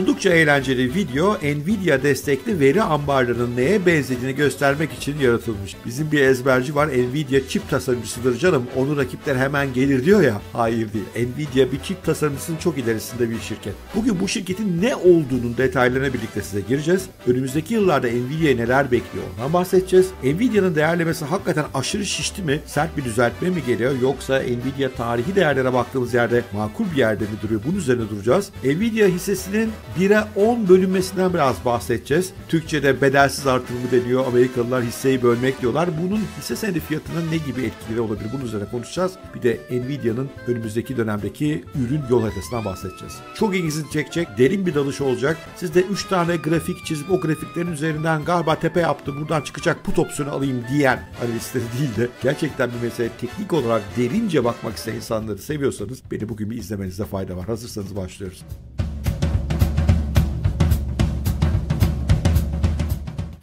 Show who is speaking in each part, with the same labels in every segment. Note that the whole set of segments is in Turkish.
Speaker 1: Haroldo Oldukça eğlenceli video Nvidia destekli veri ambarlarının neye benzediğini göstermek için yaratılmış. Bizim bir ezberci var Nvidia çip tasarımcısıdır canım onu rakipler hemen gelir diyor ya. Hayır değil. Nvidia bir çip tasarımcısının çok ilerisinde bir şirket. Bugün bu şirketin ne olduğunun detaylarına birlikte size gireceğiz. Önümüzdeki yıllarda Nvidia'ya neler bekliyor ondan bahsedeceğiz. Nvidia'nın değerlemesi hakikaten aşırı şişti mi? Sert bir düzeltme mi geliyor? Yoksa Nvidia tarihi değerlere baktığımız yerde makul bir yerde mi duruyor? Bunun üzerine duracağız. Nvidia hissesinin bir 1'e 10 bölünmesinden biraz bahsedeceğiz. Türkçe'de bedelsiz artırımı deniyor. Amerikalılar hisseyi bölmek diyorlar. Bunun hisse senedi fiyatına ne gibi etkileri olabilir? Bunun üzerine konuşacağız. Bir de Nvidia'nın önümüzdeki dönemdeki ürün yol haritasından bahsedeceğiz. Çok ilginizi çekecek. Derin bir dalış olacak. Siz de 3 tane grafik çizip o grafiklerin üzerinden galiba tepe yaptı, buradan çıkacak put opsiyonu alayım diyen analistleri değil de gerçekten bir mesele teknik olarak derince bakmak isteyen insanları seviyorsanız beni bugün bir izlemenizde fayda var. Hazırsanız başlıyoruz.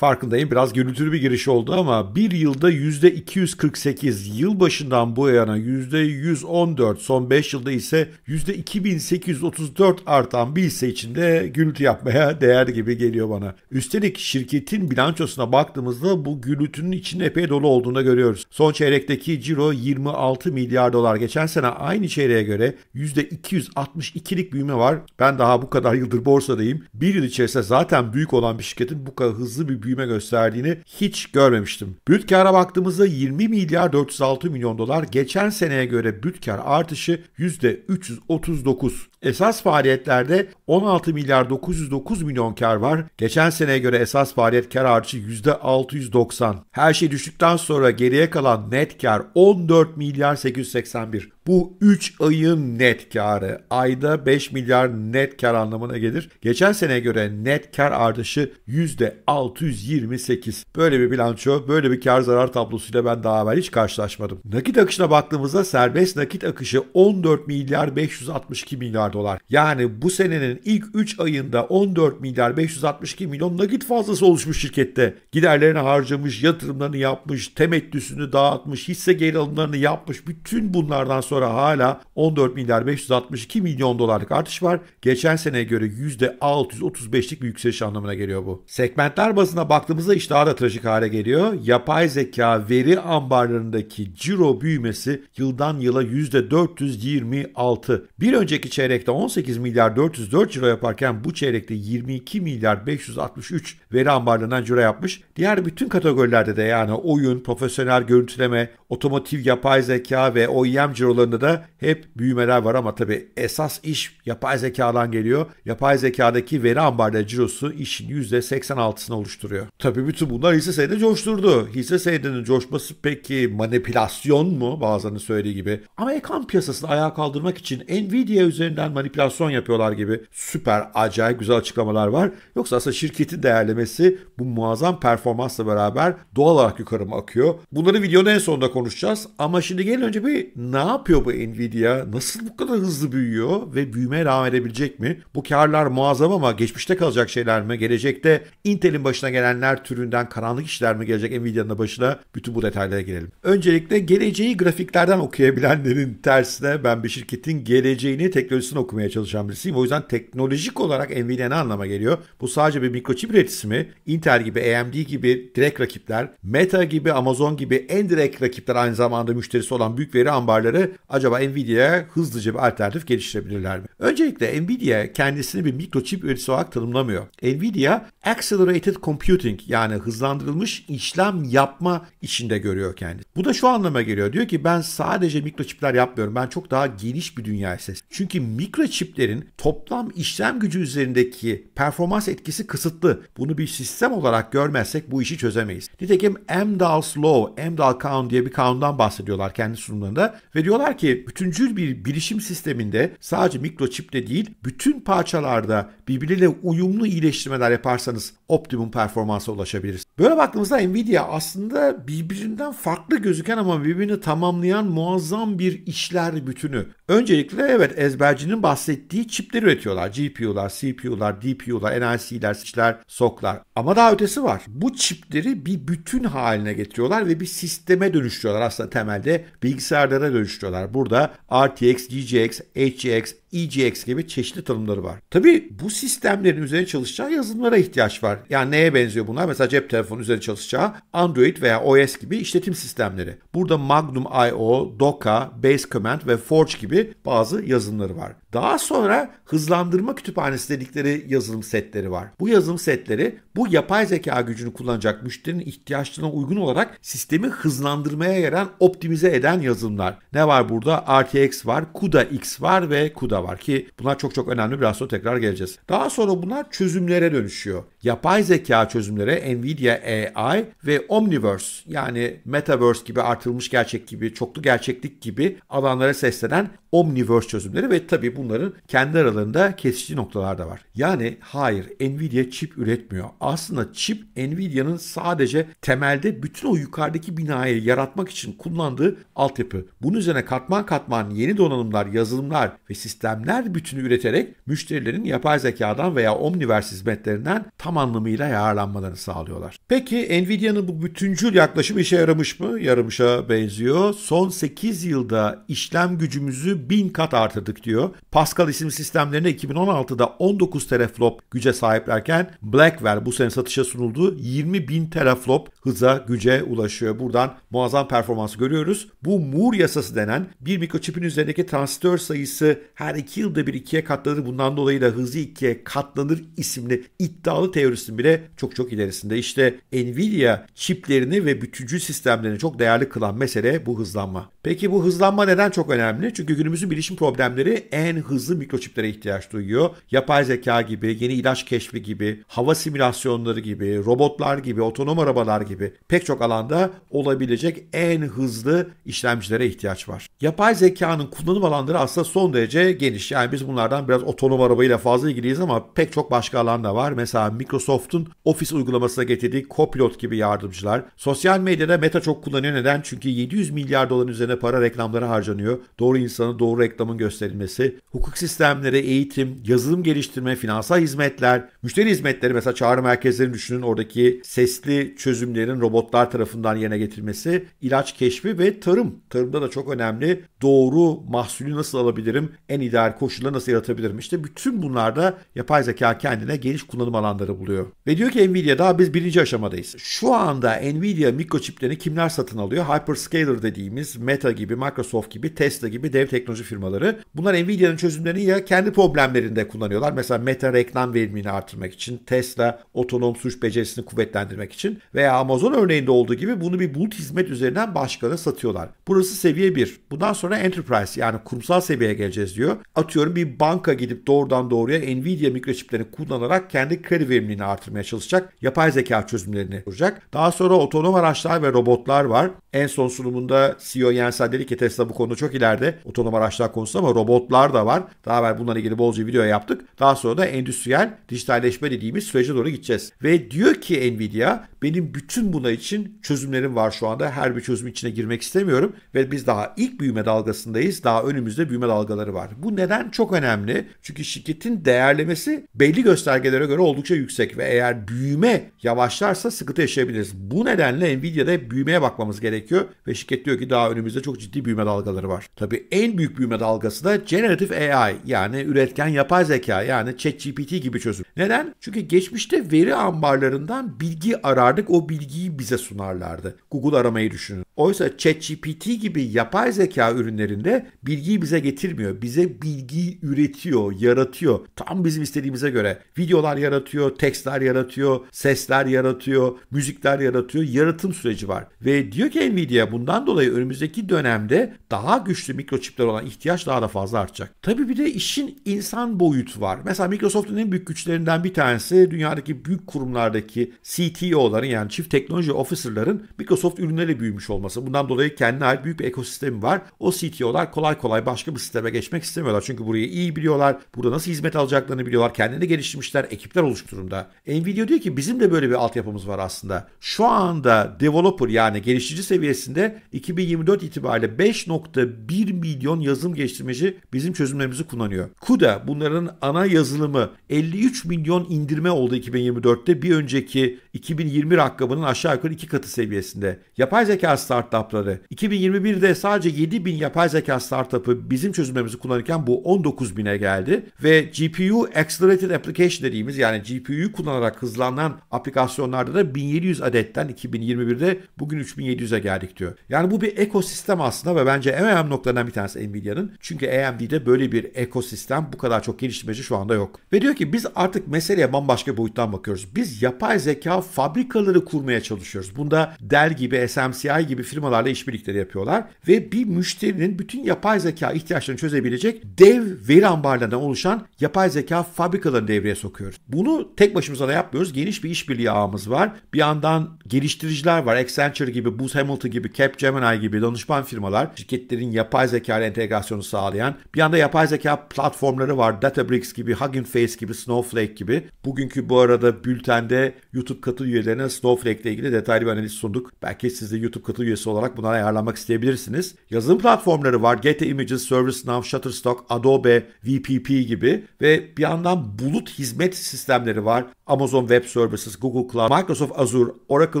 Speaker 1: Farkındayım biraz gürültülü bir giriş oldu ama bir yılda %248, yıl başından bu yana %114, son 5 yılda ise %2834 artan bir hisse içinde gürültü yapmaya değer gibi geliyor bana. Üstelik şirketin bilançosuna baktığımızda bu gürültünün içinde epey dolu olduğunu görüyoruz. Son çeyrekteki ciro 26 milyar dolar. Geçen sene aynı çeyreğe göre %262'lik büyüme var. Ben daha bu kadar yıldır borsadayım. Bir yıl içerisinde zaten büyük olan bir şirketin bu kadar hızlı bir büyüme büyüme gösterdiğini hiç görmemiştim. Brüt kâra baktığımızda 20 milyar 406 milyon dolar geçen seneye göre brüt kâr artışı %339. Esas faaliyetlerde 16 milyar 909 milyon kar var. Geçen seneye göre esas faaliyet kar artışı %690. Her şey düştükten sonra geriye kalan net kar 14 milyar 881. Bu 3 ayın net karı ayda 5 milyar net kar anlamına gelir. Geçen seneye göre net kar artışı %628. Böyle bir bilanço, böyle bir kar zarar tablosuyla ben daha evvel hiç karşılaşmadım. Nakit akışına baktığımızda serbest nakit akışı 14 milyar 562 milyar dolar. Yani bu senenin ilk 3 ayında 14 milyar 562 milyon nakit fazlası oluşmuş şirkette. Giderlerini harcamış, yatırımlarını yapmış, temettüsünü dağıtmış, hisse geri alımlarını yapmış. Bütün bunlardan sonra sonra hala 14 milyar 562 milyon dolarlık artış var. Geçen seneye göre %635'lik bir yükseliş anlamına geliyor bu. Segmentler bazına baktığımızda iş daha da trajik hale geliyor. Yapay zeka veri ambarlarındaki ciro büyümesi yıldan yıla %426. Bir önceki çeyrekte 18 milyar 404 ciro yaparken bu çeyrekte 22 milyar 563 veri ambarlarından ciro yapmış. Diğer bütün kategorilerde de yani oyun, profesyonel görüntüleme, otomotiv, yapay zeka ve OEM ciroları alanında da hep büyümeler var ama tabii esas iş yapay zekadan geliyor. Yapay zekadaki veri ambarda cirosu işin %86'sını oluşturuyor. Tabii bütün bunlar hisse senedi coşturdu. Hisse senedinin coşması peki manipülasyon mu? Bazılarının söylediği gibi. ama Amerikan piyasasını ayağa kaldırmak için Nvidia üzerinden manipülasyon yapıyorlar gibi süper acayip güzel açıklamalar var. Yoksa aslında şirketin değerlemesi bu muazzam performansla beraber doğal olarak yukarı mı akıyor? Bunları videonun en sonunda konuşacağız. Ama şimdi gelin önce bir ne yapıyor yapıyor bu Nvidia? Nasıl bu kadar hızlı büyüyor ve büyümeye devam edebilecek mi? Bu karlar muazzam ama geçmişte kalacak şeyler mi? Gelecekte Intel'in başına gelenler türünden karanlık işler mi gelecek Nvidia'nın başına? Bütün bu detaylara girelim. Öncelikle geleceği grafiklerden okuyabilenlerin tersine ben bir şirketin geleceğini teknolojisini okumaya çalışan birisiyim. O yüzden teknolojik olarak Nvidia ne anlama geliyor? Bu sadece bir mikroçip üreticisi Intel gibi, AMD gibi direkt rakipler, Meta gibi, Amazon gibi en direkt rakipler aynı zamanda müşterisi olan büyük veri ambarları acaba Nvidia'ya hızlıca bir alternatif geliştirebilirler mi? Öncelikle Nvidia kendisini bir mikroçip üreticisi olarak tanımlamıyor. Nvidia Accelerated Computing yani hızlandırılmış işlem yapma işinde görüyor kendisi. Bu da şu anlama geliyor. Diyor ki ben sadece mikroçipler yapmıyorum. Ben çok daha geniş bir dünya ses. Çünkü mikroçiplerin toplam işlem gücü üzerindeki performans etkisi kısıtlı. Bunu bir sistem olarak görmezsek bu işi çözemeyiz. Nitekim MDAL Slow, MDAL Count diye bir kanundan bahsediyorlar kendi sunumlarında ve diyorlar ki ki bütüncül bir bilişim sisteminde sadece mikroçipte değil bütün parçalarda birbirine uyumlu iyileştirmeler yaparsanız optimum performansa ulaşabiliriz. Böyle baktığımızda Nvidia aslında birbirinden farklı gözüken ama birbirini tamamlayan muazzam bir işler bütünü. Öncelikle evet ezbercinin bahsettiği çipleri üretiyorlar. GPU'lar, CPU'lar, DPU'lar, NIC'ler, SIC'ler, SOC'lar. Ama daha ötesi var. Bu çipleri bir bütün haline getiriyorlar ve bir sisteme dönüştürüyorlar. Aslında temelde bilgisayarlara dönüştürüyorlar. Burada RTX, GTX, HGX, EGX gibi çeşitli tanımları var. Tabii bu sistemlerin üzerine çalışacağı yazılımlara ihtiyaç var. Yani neye benziyor bunlar? Mesela cep telefonu üzerine çalışacağı Android veya OS gibi işletim sistemleri. Burada Magnum IO, Doka, Base Command ve Forge gibi bazı yazılımları var. Daha sonra hızlandırma kütüphanesi dedikleri yazılım setleri var. Bu yazılım setleri bu yapay zeka gücünü kullanacak müşterinin ihtiyaçlarına uygun olarak sistemi hızlandırmaya yaran optimize eden yazılımlar. Ne var burada? RTX var, CUDA X var ve CUDA var ki bunlar çok çok önemli. Biraz sonra tekrar geleceğiz. Daha sonra bunlar çözümlere dönüşüyor yapay zeka çözümlere Nvidia AI ve Omniverse yani Metaverse gibi artırılmış gerçek gibi, çoklu gerçeklik gibi alanlara seslenen Omniverse çözümleri ve tabi bunların kendi aralarında kesiştiği noktalar da var. Yani hayır Nvidia çip üretmiyor. Aslında çip Nvidia'nın sadece temelde bütün o yukarıdaki binayı yaratmak için kullandığı altyapı. Bunun üzerine katman katman yeni donanımlar, yazılımlar ve sistemler bütünü üreterek müşterilerin yapay zekadan veya Omniverse hizmetlerinden tam tam anlamıyla yararlanmalarını sağlıyorlar. Peki Nvidia'nın bu bütüncül yaklaşımı işe yaramış mı? Yaramışa benziyor. Son 8 yılda işlem gücümüzü 1000 kat artırdık diyor. Pascal isim sistemlerine 2016'da 19 teraflop güce sahiplerken Blackwell bu sene satışa sunuldu. 20 bin teraflop hıza güce ulaşıyor. Buradan muazzam performans görüyoruz. Bu Moore yasası denen bir mikroçipin üzerindeki transistör sayısı her iki yılda bir ikiye katlanır. Bundan dolayı da hızı ikiye katlanır isimli iddialı teori teorisi bile çok çok ilerisinde. İşte Nvidia çiplerini ve bütüncül sistemlerini çok değerli kılan mesele bu hızlanma. Peki bu hızlanma neden çok önemli? Çünkü günümüzün bilişim problemleri en hızlı mikroçiplere ihtiyaç duyuyor. Yapay zeka gibi, yeni ilaç keşfi gibi, hava simülasyonları gibi, robotlar gibi, otonom arabalar gibi pek çok alanda olabilecek en hızlı işlemcilere ihtiyaç var. Yapay zekanın kullanım alanları aslında son derece geniş. Yani biz bunlardan biraz otonom arabayla fazla ilgiliyiz ama pek çok başka alan da var. Mesela mikro Microsoft'un Office uygulamasına getirdiği Copilot gibi yardımcılar. Sosyal medyada Meta çok kullanıyor neden? Çünkü 700 milyar doların üzerine para reklamlara harcanıyor. Doğru insanı doğru reklamın gösterilmesi, hukuk sistemleri, eğitim, yazılım geliştirme, finansal hizmetler, müşteri hizmetleri mesela çağrı merkezlerini düşünün oradaki sesli çözümlerin robotlar tarafından yerine getirilmesi, ilaç keşfi ve tarım. Tarımda da çok önemli. Doğru mahsulü nasıl alabilirim? En ideal koşulları nasıl yaratabilirim? İşte bütün bunlarda yapay zeka kendine geniş kullanım alanları buluyor vurguluyor. Ve diyor ki Nvidia daha biz birinci aşamadayız. Şu anda Nvidia mikroçiplerini kimler satın alıyor? Hyperscaler dediğimiz Meta gibi, Microsoft gibi, Tesla gibi dev teknoloji firmaları. Bunlar Nvidia'nın çözümlerini ya kendi problemlerinde kullanıyorlar. Mesela Meta reklam verimini artırmak için, Tesla otonom suç becerisini kuvvetlendirmek için veya Amazon örneğinde olduğu gibi bunu bir bulut hizmet üzerinden başkalarına satıyorlar. Burası seviye 1. Bundan sonra enterprise yani kurumsal seviyeye geleceğiz diyor. Atıyorum bir banka gidip doğrudan doğruya Nvidia mikroçiplerini kullanarak kendi kredi verimini verimliliğini artırmaya çalışacak. Yapay zeka çözümlerini kuracak. Daha sonra otonom araçlar ve robotlar var. En son sunumunda CEO Jensen dedi ki Tesla bu konuda çok ileride otonom araçlar konusunda ama robotlar da var. Daha evvel bununla ilgili bolca video yaptık. Daha sonra da endüstriyel dijitalleşme dediğimiz sürece doğru gideceğiz. Ve diyor ki Nvidia benim bütün buna için çözümlerim var şu anda. Her bir çözüm içine girmek istemiyorum ve biz daha ilk büyüme dalgasındayız. Daha önümüzde büyüme dalgaları var. Bu neden çok önemli? Çünkü şirketin değerlemesi belli göstergelere göre oldukça yüksek yüksek ve eğer büyüme yavaşlarsa sıkıntı yaşayabiliriz. Bu nedenle Nvidia'da büyümeye bakmamız gerekiyor ve şirket diyor ki daha önümüzde çok ciddi büyüme dalgaları var. Tabii en büyük büyüme dalgası da generative AI yani üretken yapay zeka yani ChatGPT gibi çözüm. Neden? Çünkü geçmişte veri ambarlarından bilgi arardık o bilgiyi bize sunarlardı. Google aramayı düşünün. Oysa ChatGPT gibi yapay zeka ürünlerinde bilgiyi bize getirmiyor. Bize bilgiyi üretiyor, yaratıyor. Tam bizim istediğimize göre. Videolar yaratıyor, tekstler yaratıyor, sesler yaratıyor, müzikler yaratıyor. Yaratım süreci var. Ve diyor ki Nvidia bundan dolayı önümüzdeki dönemde daha güçlü mikroçipler olan ihtiyaç daha da fazla artacak. Tabii bir de işin insan boyutu var. Mesela Microsoft'un en büyük güçlerinden bir tanesi dünyadaki büyük kurumlardaki CTO'ların yani Chief Technology Officer'ların Microsoft ürünleriyle büyümüş olması olması. Bundan dolayı kendine ait büyük bir ekosistemi var. O CTO'lar kolay kolay başka bir sisteme geçmek istemiyorlar. Çünkü burayı iyi biliyorlar. Burada nasıl hizmet alacaklarını biliyorlar. Kendini geliştirmişler. Ekipler oluşmuş durumda. Nvidia diyor ki bizim de böyle bir altyapımız var aslında. Şu anda developer yani geliştirici seviyesinde 2024 itibariyle 5.1 milyon yazılım geliştirmeci bizim çözümlerimizi kullanıyor. CUDA bunların ana yazılımı 53 milyon indirme oldu 2024'te. Bir önceki 2020 rakamının aşağı yukarı iki katı seviyesinde. Yapay zeka startupları. 2021'de sadece 7 bin yapay zeka startup'ı bizim çözümlerimizi kullanırken bu 19 bine geldi ve GPU Accelerated Application dediğimiz yani GPU'yu kullanarak hızlanan aplikasyonlarda da 1700 adetten 2021'de bugün 3700'e geldik diyor. Yani bu bir ekosistem aslında ve bence en önemli noktalarından bir tanesi Nvidia'nın. Çünkü AMD'de böyle bir ekosistem bu kadar çok geliştirmeci şu anda yok. Ve diyor ki biz artık meseleye bambaşka boyuttan bakıyoruz. Biz yapay zeka fabrikaları kurmaya çalışıyoruz. Bunda Dell gibi, SMCI gibi firmalarla işbirlikleri yapıyorlar ve bir müşterinin bütün yapay zeka ihtiyaçlarını çözebilecek dev veri ambarlarından oluşan yapay zeka fabrikalarını devreye sokuyoruz. Bunu tek başımıza da yapmıyoruz. Geniş bir işbirliği ağımız var. Bir yandan geliştiriciler var. Accenture gibi, Booz Hamilton gibi, Capgemini gibi danışman firmalar şirketlerin yapay zeka ile entegrasyonu sağlayan. Bir yanda yapay zeka platformları var. Databricks gibi, Hugging Face gibi, Snowflake gibi. Bugünkü bu arada bültende YouTube katıl üyelerine Snowflake ile ilgili detaylı bir analiz sunduk. Belki siz de YouTube katıl üyesi olarak bunları ayarlamak isteyebilirsiniz. Yazılım platformları var. Getty Images, ServiceNow, Shutterstock, Adobe, VPP gibi ve bir yandan bulut hizmet sistemleri var. Amazon Web Services, Google Cloud, Microsoft Azure, Oracle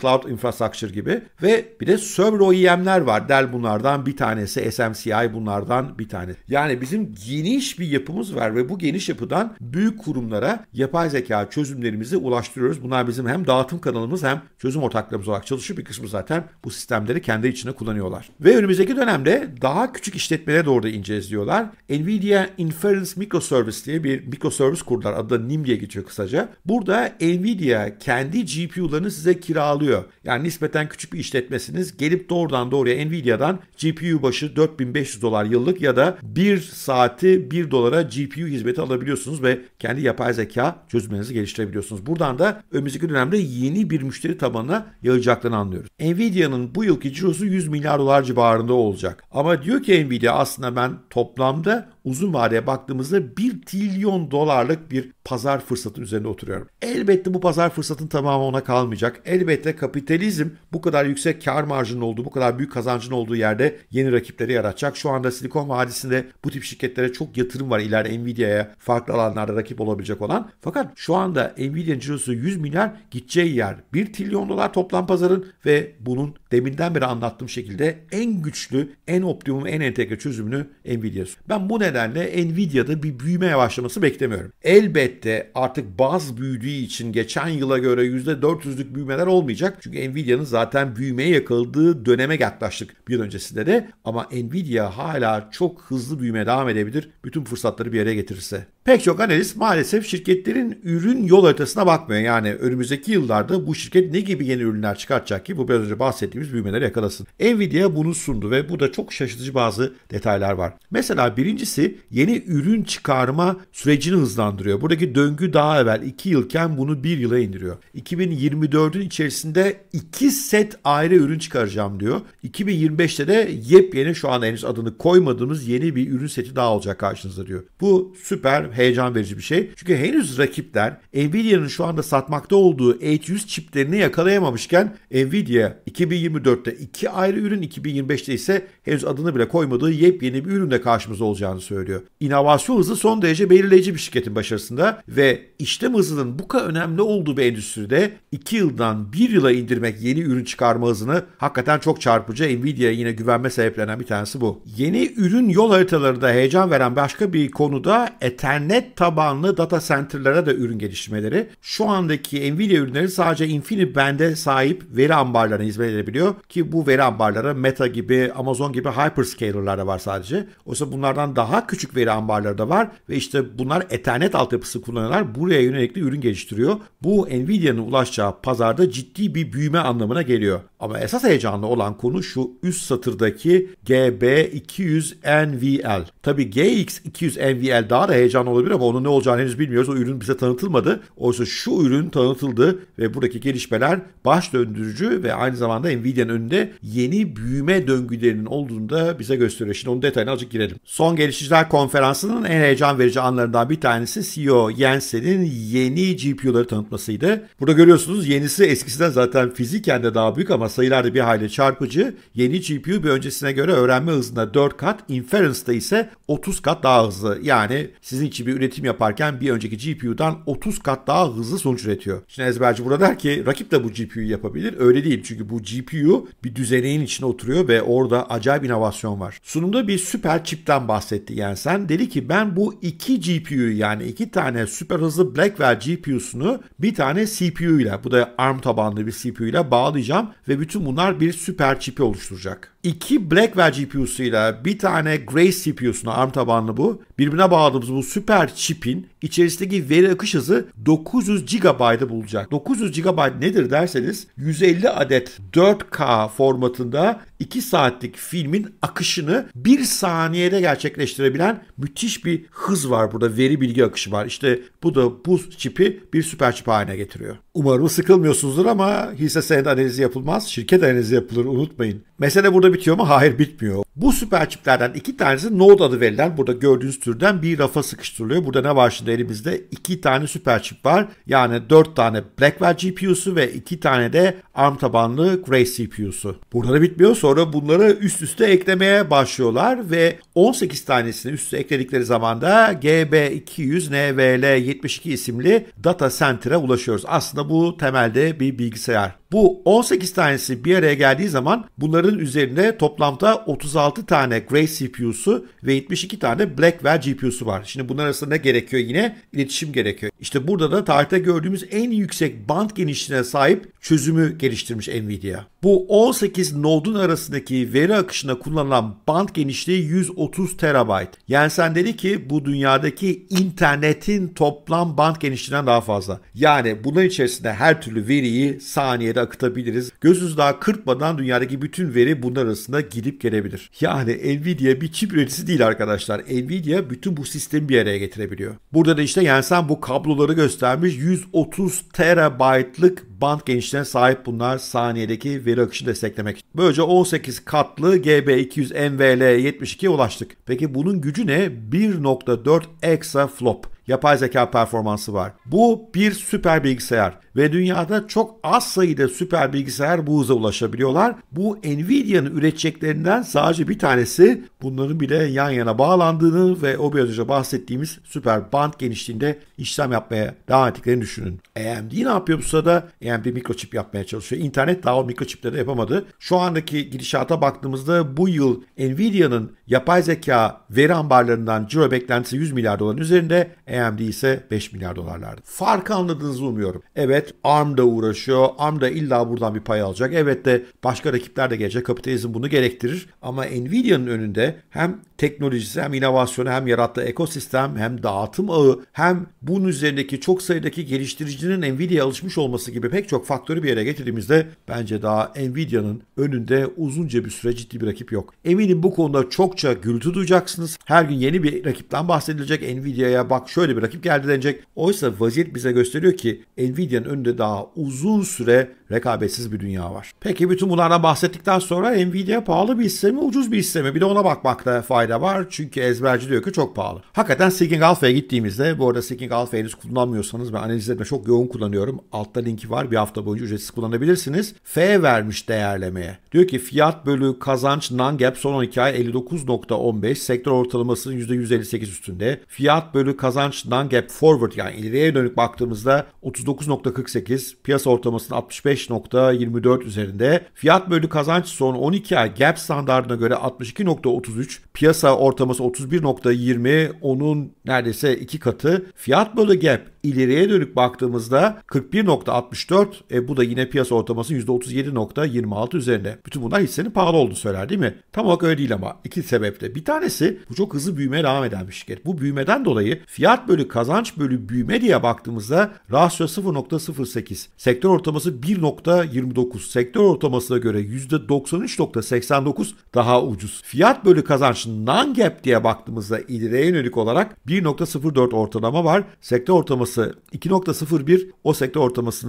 Speaker 1: Cloud Infrastructure gibi ve bir de server OEM'ler var. Dell bunlardan bir tanesi, SMCI bunlardan bir tanesi. Yani bizim geniş bir yapımız var ve bu geniş yapıdan büyük kurumlara yapay zeka çözümlerimizi ulaştırıyoruz. Bunlar bizim hem dağıtım kanalımız hem çözüm ortaklarımız olarak çalışıyor. Bir kısmı zaten bu sistemde sistemleri kendi içine kullanıyorlar. Ve önümüzdeki dönemde daha küçük işletmelere doğru da ineceğiz diyorlar. Nvidia Inference Microservice diye bir microservice kurdular. Adı da NIM diye geçiyor kısaca. Burada Nvidia kendi GPU'larını size kiralıyor. Yani nispeten küçük bir işletmesiniz. Gelip doğrudan doğruya Nvidia'dan GPU başı 4500 dolar yıllık ya da 1 saati 1 dolara GPU hizmeti alabiliyorsunuz ve kendi yapay zeka çözümlerinizi geliştirebiliyorsunuz. Buradan da önümüzdeki dönemde yeni bir müşteri tabanına yayacaklarını anlıyoruz. Nvidia'nın bu yıl yılki cirosu 100 milyar dolar civarında olacak. Ama diyor ki Nvidia aslında ben toplamda uzun vadeye baktığımızda 1 trilyon dolarlık bir pazar fırsatının üzerinde oturuyorum. Elbette bu pazar fırsatın tamamı ona kalmayacak. Elbette kapitalizm bu kadar yüksek kar marjının olduğu, bu kadar büyük kazancın olduğu yerde yeni rakipleri yaratacak. Şu anda Silikon Vadisi'nde bu tip şirketlere çok yatırım var. İleride Nvidia'ya farklı alanlarda rakip olabilecek olan. Fakat şu anda Nvidia'nın cirosu 100 milyar gideceği yer 1 trilyon dolar toplam pazarın ve bunun deminden beri anlattığım şekilde en güçlü, en optimum, en entegre çözümünü Nvidia'sı. Ben bu nedenle nedenle Nvidia'da bir büyüme yavaşlaması beklemiyorum. Elbette artık baz büyüdüğü için geçen yıla göre %400'lük büyümeler olmayacak. Çünkü Nvidia'nın zaten büyümeye yakaladığı döneme yaklaştık bir öncesinde de. Ama Nvidia hala çok hızlı büyüme devam edebilir. Bütün fırsatları bir yere getirirse. Pek çok analist maalesef şirketlerin ürün yol haritasına bakmıyor. Yani önümüzdeki yıllarda bu şirket ne gibi yeni ürünler çıkartacak ki bu biraz önce bahsettiğimiz büyümeleri yakalasın. Nvidia bunu sundu ve burada çok şaşırtıcı bazı detaylar var. Mesela birincisi yeni ürün çıkarma sürecini hızlandırıyor. Buradaki döngü daha evvel 2 yılken bunu 1 yıla indiriyor. 2024'ün içerisinde 2 set ayrı ürün çıkaracağım diyor. 2025'te de yepyeni şu an henüz adını koymadığımız yeni bir ürün seti daha olacak karşınızda diyor. Bu süper heyecan verici bir şey. Çünkü henüz rakipler Nvidia'nın şu anda satmakta olduğu 800 çiplerini yakalayamamışken Nvidia 2024'te iki ayrı ürün, 2025'te ise henüz adını bile koymadığı yepyeni bir ürünle karşımıza olacağını söylüyor. İnovasyon hızı son derece belirleyici bir şirketin başarısında ve işlem hızının bu kadar önemli olduğu bir endüstride 2 yıldan 1 yıla indirmek yeni ürün çıkarma hızını hakikaten çok çarpıcı. Nvidia'ya yine güvenme sebeplenen bir tanesi bu. Yeni ürün yol haritaları da heyecan veren başka bir konuda Ethernet internet tabanlı data center'lara da ürün geliştirmeleri. Şu andaki Nvidia ürünleri sadece InfiniBand'e sahip veri ambarlarına hizmet edebiliyor ki bu veri ambarları Meta gibi, Amazon gibi hyperscaler'lar da var sadece. Oysa bunlardan daha küçük veri ambarları da var ve işte bunlar Ethernet altyapısı kullanıyorlar buraya yönelik de ürün geliştiriyor. Bu Nvidia'nın ulaşacağı pazarda ciddi bir büyüme anlamına geliyor. Ama esas heyecanlı olan konu şu üst satırdaki GB200 NVL. Tabi GX200 NVL daha da heyecanlı olabilir ama onun ne olacağını henüz bilmiyoruz. O ürün bize tanıtılmadı. Oysa şu ürün tanıtıldı ve buradaki gelişmeler baş döndürücü ve aynı zamanda Nvidia'nın önünde yeni büyüme döngülerinin olduğunu da bize gösteriyor. Şimdi onun detayına azıcık girelim. Son Gelişiciler Konferansı'nın en heyecan verici anlarından bir tanesi CEO Jensen'in yeni GPU'ları tanıtmasıydı. Burada görüyorsunuz yenisi eskisinden zaten fiziken de daha büyük ama sayılarda bir hayli çarpıcı. Yeni GPU bir öncesine göre öğrenme hızında 4 kat, inference'da ise 30 kat daha hızlı. Yani sizin için bir üretim yaparken bir önceki GPU'dan 30 kat daha hızlı sonuç üretiyor. Şimdi ezberci burada der ki rakip de bu GPU'yu yapabilir. Öyle değil çünkü bu GPU bir düzeneğin içine oturuyor ve orada acayip inovasyon var. Sunumda bir süper çipten bahsetti yani sen. Dedi ki ben bu iki GPU yani iki tane süper hızlı Blackwell GPU'sunu bir tane CPU ile bu da ARM tabanlı bir CPU ile bağlayacağım ve bütün bunlar bir süper çipi oluşturacak iki Blackwell GPU'suyla bir tane Grace CPU'suna ARM tabanlı bu. Birbirine bağladığımız bu süper çipin içerisindeki veri akış hızı 900 GB'ı bulacak. 900 GB nedir derseniz 150 adet 4K formatında 2 saatlik filmin akışını 1 saniyede gerçekleştirebilen müthiş bir hız var burada. Veri bilgi akışı var. İşte bu da bu çipi bir süper çip haline getiriyor. Umarım sıkılmıyorsunuzdur ama hisse senedi analizi yapılmaz. Şirket analizi yapılır unutmayın. Mesele burada bitiyor mu? Hayır bitmiyor. Bu süper çiplerden iki tanesi node adı verilen burada gördüğünüz türden bir rafa sıkıştırılıyor. Burada ne var şimdi elimizde? iki tane süper çip var. Yani dört tane Blackwell GPU'su ve iki tane de ARM tabanlı Grace CPU'su. Burada da bitmiyor. Sonra bunları üst üste eklemeye başlıyorlar ve 18 tanesini üst üste ekledikleri zaman da GB200NVL72 isimli data center'a ulaşıyoruz. Aslında bu temelde bir bilgisayar. Bu 18 tanesi bir araya geldiği zaman bunların üzerinde toplamda 36 tane Gray CPU'su ve 72 tane Blackwell GPU'su var. Şimdi bunlar arasında ne gerekiyor yine? iletişim gerekiyor. İşte burada da tarihte gördüğümüz en yüksek band genişliğine sahip çözümü geliştirmiş Nvidia. Bu 18 node'un arasındaki veri akışına kullanılan band genişliği 130 terabayt. Jensen dedi ki bu dünyadaki internetin toplam band genişliğinden daha fazla. Yani bunun içerisinde her türlü veriyi saniyede akıtabiliriz. Gözünüz daha kırpmadan dünyadaki bütün veri bunlar arasında gidip gelebilir. Yani Nvidia bir çip üreticisi değil arkadaşlar. Nvidia bütün bu sistemi bir araya getirebiliyor. Burada da işte yani Jensen bu kabloları göstermiş. 130 terabaytlık band genişliğine sahip bunlar saniyedeki veri akışı desteklemek. Böylece 18 katlı GB200 NVL72'ye ulaştık. Peki bunun gücü ne? 1.4 exaflop yapay zeka performansı var. Bu bir süper bilgisayar ve dünyada çok az sayıda süper bilgisayar bu hıza ulaşabiliyorlar. Bu Nvidia'nın üreteceklerinden sadece bir tanesi bunların bile yan yana bağlandığını ve o biraz önce bahsettiğimiz süper band genişliğinde işlem yapmaya devam ettiklerini düşünün. AMD ne yapıyor bu sırada? AMD mikroçip yapmaya çalışıyor. İnternet daha o mikroçipleri yapamadı. Şu andaki gidişata baktığımızda bu yıl Nvidia'nın yapay zeka veri ambarlarından ciro beklentisi 100 milyar doların üzerinde AMD ise 5 milyar dolarlardı. Farkı anladığınızı umuyorum. Evet Evet ARM da uğraşıyor. ARM da illa buradan bir pay alacak. Evet de başka rakipler de gelecek. Kapitalizm bunu gerektirir. Ama Nvidia'nın önünde hem teknolojisi hem inovasyonu hem yarattığı ekosistem hem dağıtım ağı hem bunun üzerindeki çok sayıdaki geliştiricinin Nvidia'ya alışmış olması gibi pek çok faktörü bir yere getirdiğimizde bence daha Nvidia'nın önünde uzunca bir süre ciddi bir rakip yok. Eminim bu konuda çokça gürültü duyacaksınız. Her gün yeni bir rakipten bahsedilecek. Nvidia'ya bak şöyle bir rakip geldi denecek. Oysa vaziyet bize gösteriyor ki Nvidia'nın önünde daha uzun süre rekabetsiz bir dünya var. Peki bütün bunlardan bahsettikten sonra Nvidia pahalı bir hisse mi, ucuz bir hisse mi? Bir de ona bakmakta fayda var. Çünkü ezberci diyor ki çok pahalı. Hakikaten Seeking Alpha'ya gittiğimizde, bu arada Seeking Alpha henüz kullanmıyorsanız ben analiz çok yoğun kullanıyorum. Altta linki var. Bir hafta boyunca ücretsiz kullanabilirsiniz. F vermiş değerlemeye. Diyor ki fiyat bölü kazanç non-gap son 12 ay 59.15 sektör ortalamasının %158 üstünde. Fiyat bölü kazanç non-gap forward yani ileriye dönük baktığımızda 39.40 %48, piyasa ortalamasının 65.24 üzerinde. Fiyat bölü kazanç son 12 ay gap standartına göre 62.33, piyasa ortalaması 31.20, onun neredeyse iki katı. Fiyat bölü gap ileriye dönük baktığımızda 41.64 e, bu da yine piyasa ortalamasının %37.26 üzerinde. Bütün bunlar hissenin pahalı olduğunu söyler değil mi? Tam olarak öyle değil ama iki sebeple. Bir tanesi bu çok hızlı büyümeye devam eden bir şirket. Bu büyümeden dolayı fiyat bölü kazanç bölü büyüme diye baktığımızda rasyo 0.08. Sektör ortaması 1.29. Sektör ortamasına göre %93.89 daha ucuz. Fiyat bölü kazanç non-gap diye baktığımızda ileriye yönelik olarak 1.04 ortalama var. Sektör ortaması Yarısı 2.01 o sektör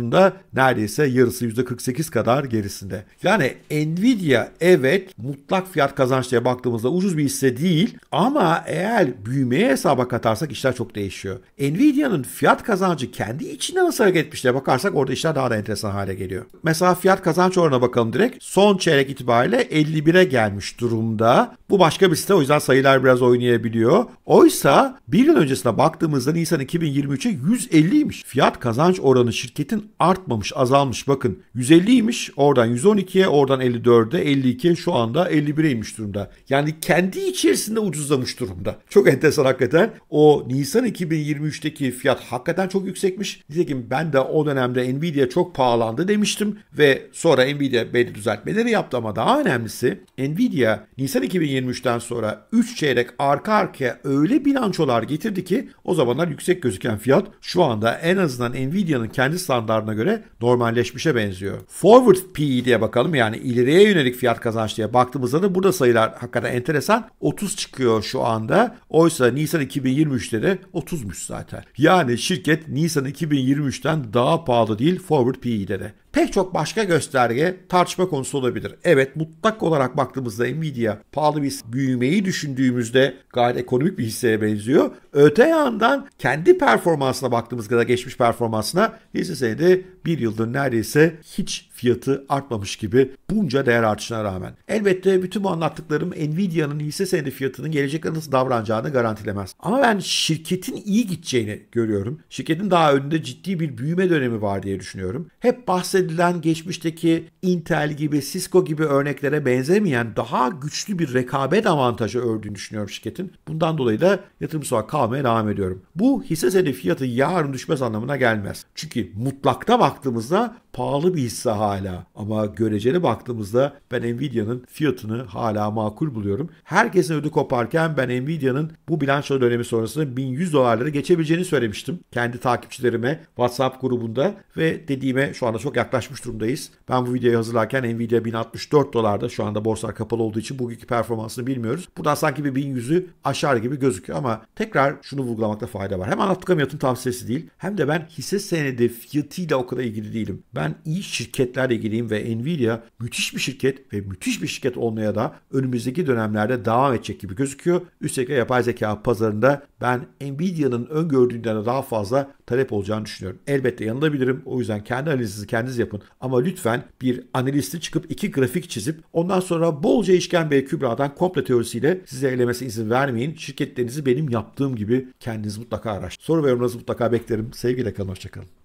Speaker 1: da neredeyse yarısı %48 kadar gerisinde. Yani Nvidia evet mutlak fiyat kazançlıya baktığımızda ucuz bir hisse değil ama eğer büyümeye hesaba katarsak işler çok değişiyor. Nvidia'nın fiyat kazancı kendi içinde nasıl hareket etmişliğe bakarsak orada işler daha da enteresan hale geliyor. Mesela fiyat kazanç oranına bakalım direkt. Son çeyrek itibariyle 51'e gelmiş durumda. Bu başka bir site o yüzden sayılar biraz oynayabiliyor. Oysa bir yıl öncesine baktığımızda Nisan 2023'e %150'ymiş. Fiyat kazanç oranı şirketin artmamış, azalmış. Bakın 150'ymiş, oradan 112'ye, oradan 54'e, 52'ye şu anda 51'e inmiş durumda. Yani kendi içerisinde ucuzlamış durumda. Çok enteresan hakikaten. O Nisan 2023'teki fiyat hakikaten çok yüksekmiş. Nitekim ben de o dönemde Nvidia çok pahalandı demiştim ve sonra Nvidia belli düzeltmeleri yaptı ama daha önemlisi Nvidia Nisan 2023'ten sonra 3 çeyrek arka arkaya öyle bilançolar getirdi ki o zamanlar yüksek gözüken fiyat şu anda en azından Nvidia'nın kendi standartına göre normalleşmişe benziyor. Forward PE diye bakalım yani ileriye yönelik fiyat kazanç diye baktığımızda da burada sayılar hakikaten enteresan. 30 çıkıyor şu anda. Oysa Nisan 2023'te de 30'muş zaten. Yani şirket Nisan 2023'ten daha pahalı değil forward PE'de de pek çok başka gösterge tartışma konusu olabilir. Evet mutlak olarak baktığımızda Nvidia pahalı bir büyümeyi düşündüğümüzde gayet ekonomik bir hisseye benziyor. Öte yandan kendi performansına baktığımız kadar geçmiş performansına hisse senedi bir yıldır neredeyse hiç fiyatı artmamış gibi bunca değer artışına rağmen. Elbette bütün bu anlattıklarım Nvidia'nın hisse senedi fiyatının gelecekte nasıl davranacağını garantilemez. Ama ben şirketin iyi gideceğini görüyorum. Şirketin daha önünde ciddi bir büyüme dönemi var diye düşünüyorum. Hep bahsedilen geçmişteki Intel gibi, Cisco gibi örneklere benzemeyen daha güçlü bir rekabet avantajı ördüğünü düşünüyorum şirketin. Bundan dolayı da yatırım olarak kalmaya devam ediyorum. Bu hisse senedi fiyatı yarın düşmez anlamına gelmez. Çünkü mutlakta baktığımızda pahalı bir hisse hala ama göreceli baktığımızda ben Nvidia'nın fiyatını hala makul buluyorum. Herkesin ödü koparken ben Nvidia'nın bu bilanço dönemi sonrasında 1100 dolarları geçebileceğini söylemiştim. Kendi takipçilerime WhatsApp grubunda ve dediğime şu anda çok yaklaşmış durumdayız. Ben bu videoyu hazırlarken Nvidia 1064 dolarda şu anda borsalar kapalı olduğu için bugünkü performansını bilmiyoruz. Buradan sanki bir 1100'ü aşar gibi gözüküyor ama tekrar şunu vurgulamakta fayda var. Hem anlattık yatırım tavsiyesi değil hem de ben hisse senedi fiyatıyla o kadar ilgili değilim. Ben ben iyi şirketlerle ilgiliyim ve Nvidia müthiş bir şirket ve müthiş bir şirket olmaya da önümüzdeki dönemlerde devam edecek gibi gözüküyor. Üstelik yapay zeka pazarında ben Nvidia'nın öngördüğünden daha fazla talep olacağını düşünüyorum. Elbette yanılabilirim. O yüzden kendi analizinizi kendiniz yapın. Ama lütfen bir analisti çıkıp iki grafik çizip ondan sonra bolca işkembe kübradan komple teorisiyle size elemesi izin vermeyin. Şirketlerinizi benim yaptığım gibi kendiniz mutlaka araştırın. Soru ve yorumlarınızı mutlaka beklerim. Sevgiyle kalın. Hoşçakalın.